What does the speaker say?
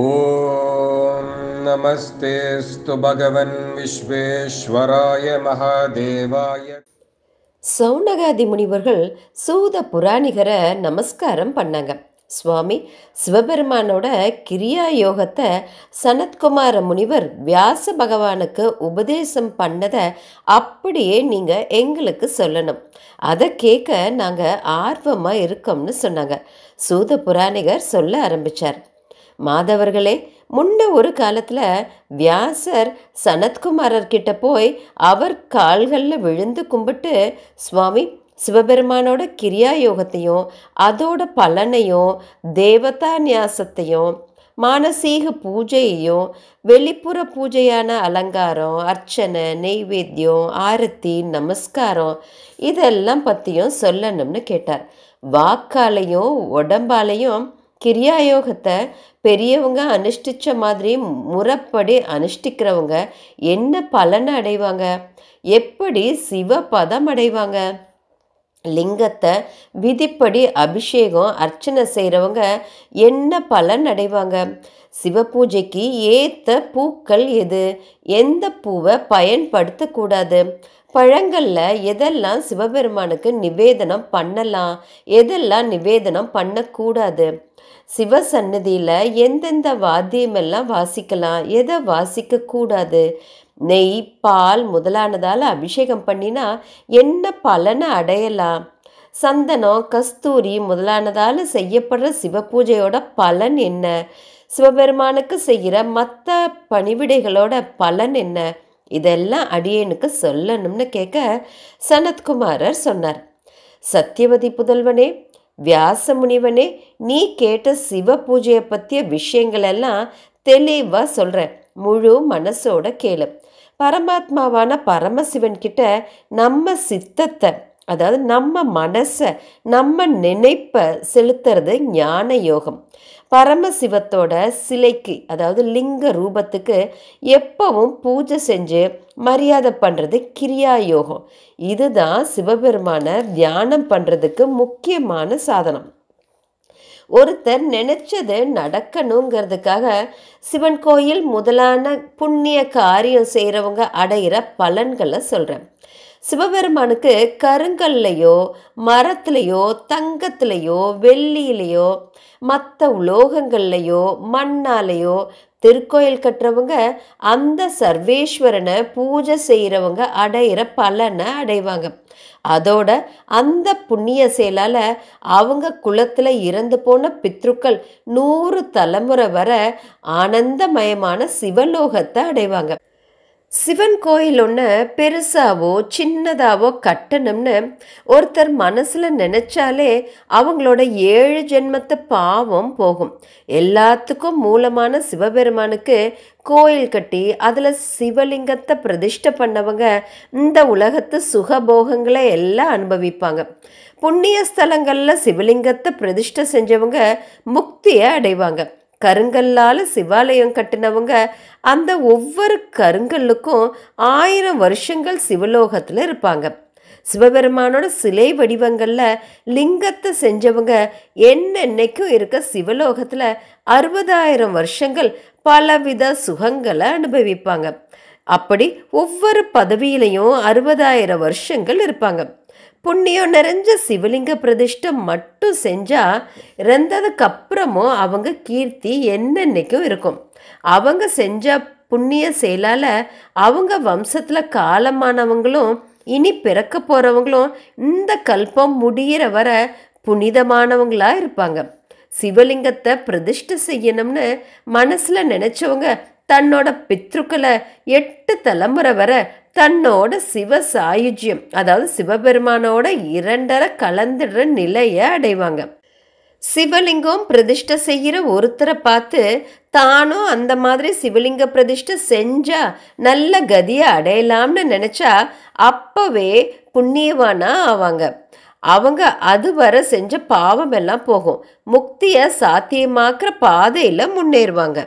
ॐ நமஸ்தேஸ்து பகவன் விஸ்வேஸ்வராய महादेवाय சௌனகாதி முனிவர்கள் சூத புராணிகரை நமஸ்காரம் பண்ணாங்க சுவாமி சிவபெருமானோட கிரியா யோகத்தை சனத்குமார முனிவர் வியாச பகவானுக்கு உபதேசம் பண்ணதை அப்படியே நீங்கள் எங்களுக்கு சொல்லணும் அதை கேட்க நாங்கள் ஆர்வமாக இருக்கோம்னு சொன்னாங்க சூத புராணிகர் சொல்ல ஆரம்பித்தார் மாதவர்களே முன்ன ஒரு காலத்தில் வியாசர் சனத்குமாரர்கிட்ட போய் அவர் கால்களில் விழுந்து கும்பிட்டு சுவாமி சிவபெருமானோட கிரியா யோகத்தையும் அதோட பலனையும் தேவதா நியாசத்தையும் மானசீக பூஜையையும் வெளிப்புற பூஜையான அலங்காரம் அர்ச்சனை நெய்வேத்தியம் ஆரத்தி நமஸ்காரம் இதெல்லாம் பற்றியும் சொல்லணும்னு கேட்டார் வாக்காலையும் உடம்பாலையும் கிரியாயோகத்தை பெரியவங்க அனுஷ்டித்த மாதிரி முறைப்படி அனுஷ்டிக்கிறவங்க என்ன பலனை அடைவாங்க எப்படி சிவ பதம் அடைவாங்க லிங்கத்தை விதிப்படி அபிஷேகம் அர்ச்சனை செய்கிறவங்க என்ன பலன் அடைவாங்க சிவபூஜைக்கு ஏற்ற பூக்கள் எது எந்த பூவை பயன்படுத்தக்கூடாது பழங்களில் எதெல்லாம் சிவபெருமானுக்கு நிவேதனம் பண்ணலாம் எதெல்லாம் நிவேதனம் பண்ணக்கூடாது சிவ சன்னதியில் எந்தெந்த வாத்தியமெல்லாம் வாசிக்கலாம் எதை வாசிக்கக்கூடாது நெய் பால் முதலானதால் அபிஷேகம் பண்ணினா என்ன பலனை அடையலாம் சந்தனம் கஸ்தூரி முதலானதால் செய்யப்படுற சிவ பூஜையோட பலன் என்ன சிவபெருமானுக்கு செய்கிற மற்ற பணிவிடைகளோட பலன் என்ன இதெல்லாம் அடியனுக்கு சொல்லணும்னு கேட்க சனத்குமாரர் சொன்னார் சத்தியவதி புதல்வனே வியாச முனிவனே நீ கேட்ட சிவ பூஜையை பற்றிய விஷயங்களெல்லாம் தெளிவாக சொல்கிற முழு மனசோட கேளு பரமாத்மாவான பரமசிவன்கிட்ட நம்ம சித்தத்தை அதாவது நம்ம மனசை நம்ம நினைப்பை செலுத்துறது ஞான யோகம் பரமசிவத்தோட சிலைக்கு அதாவது லிங்க ரூபத்துக்கு எப்பவும் பூஜை செஞ்சு மரியாதை பண்ணுறது கிரியா யோகம் இதுதான் சிவபெருமான தியானம் பண்ணுறதுக்கு முக்கியமான சாதனம் ஒருத்தர் நினச்சது நடக்கணுங்கிறதுக்காக சிவன் கோயில் முதலான புண்ணிய காரியம் செய்கிறவங்க அடையிற பலன்களை சொல்கிறேன் சிவபெருமானுக்கு கருங்கல்லையோ மரத்துலேயோ தங்கத்துலேயோ வெள்ளியிலையோ மற்ற உலோகங்கள்லையோ மண்ணாலேயோ திருக்கோயில் கட்டுறவங்க அந்த சர்வேஸ்வரனை பூஜை செய்கிறவங்க அடையிற பலனை அடைவாங்க அதோட அந்த புண்ணிய செயலால் அவங்க குளத்தில் இறந்து போன பித்ருக்கள் நூறு தலைமுறை வர ஆனந்தமயமான சிவலோகத்தை அடைவாங்க சிவன் கோயில் ஒன்று பெருசாவோ சின்னதாவோ கட்டணும்னு ஒருத்தர் மனசில் நினச்சாலே அவங்களோட ஏழு ஜென்மத்து பாவம் போகும் எல்லாத்துக்கும் மூலமான சிவபெருமானுக்கு கோயில் கட்டி அதில் சிவலிங்கத்தை பிரதிஷ்டை பண்ணவங்க இந்த உலகத்து சுகபோகங்களை எல்லாம் அனுபவிப்பாங்க புண்ணிய ஸ்தலங்களில் சிவலிங்கத்தை பிரதிஷ்டை செஞ்சவங்க முக்தியை அடைவாங்க கருங்கல்லால் சிவாலயம் கட்டினவங்க அந்த ஒவ்வொரு கருங்கல்லுக்கும் ஆயிரம் வருஷங்கள் சிவலோகத்தில் இருப்பாங்க சிவபெருமானோட சிலை வடிவங்களில் லிங்கத்தை செஞ்சவங்க என்னென்னைக்கும் இருக்க சிவலோகத்தில் அறுபதாயிரம் வருஷங்கள் பலவித சுகங்களை அனுபவிப்பாங்க அப்படி ஒவ்வொரு பதவியிலையும் அறுபதாயிரம் வருஷங்கள் இருப்பாங்க புண்ணியம் நிறைஞ்ச சிவலிங்க பிரதிஷ்டை மட்டும் செஞ்சால் இறந்ததுக்கு அப்புறமும் அவங்க கீர்த்தி என்னென்னைக்கும் இருக்கும் அவங்க செஞ்ச புண்ணிய செயலால் அவங்க வம்சத்தில் காலமானவங்களும் இனி பிறக்க போகிறவங்களும் இந்த கல்பம் முடிகிற வர புனிதமானவங்களாக இருப்பாங்க சிவலிங்கத்தை பிரதிஷ்டை செய்யணும்னு மனசில் நினச்சவங்க தன்னோட பித்ருக்களை எட்டு தலைமுறை வர தன்னோட சிவ சாயுஜ்யம் அதாவது சிவபெருமானோட இரண்டரை கலந்துடுற நிலையை அடைவாங்க சிவலிங்கம் பிரதிஷ்டை செய்கிற ஒருத்தரை பார்த்து தானும் அந்த மாதிரி சிவலிங்க பிரதிஷ்டை செஞ்சா நல்ல கதியை அடையலாம்னு நினச்சா அப்போவே புண்ணியவானா ஆவாங்க அவங்க அதுவரை செஞ்ச பாவம் எல்லாம் போகும் முக்தியை சாத்தியமாக்குற பாதையில் முன்னேறுவாங்க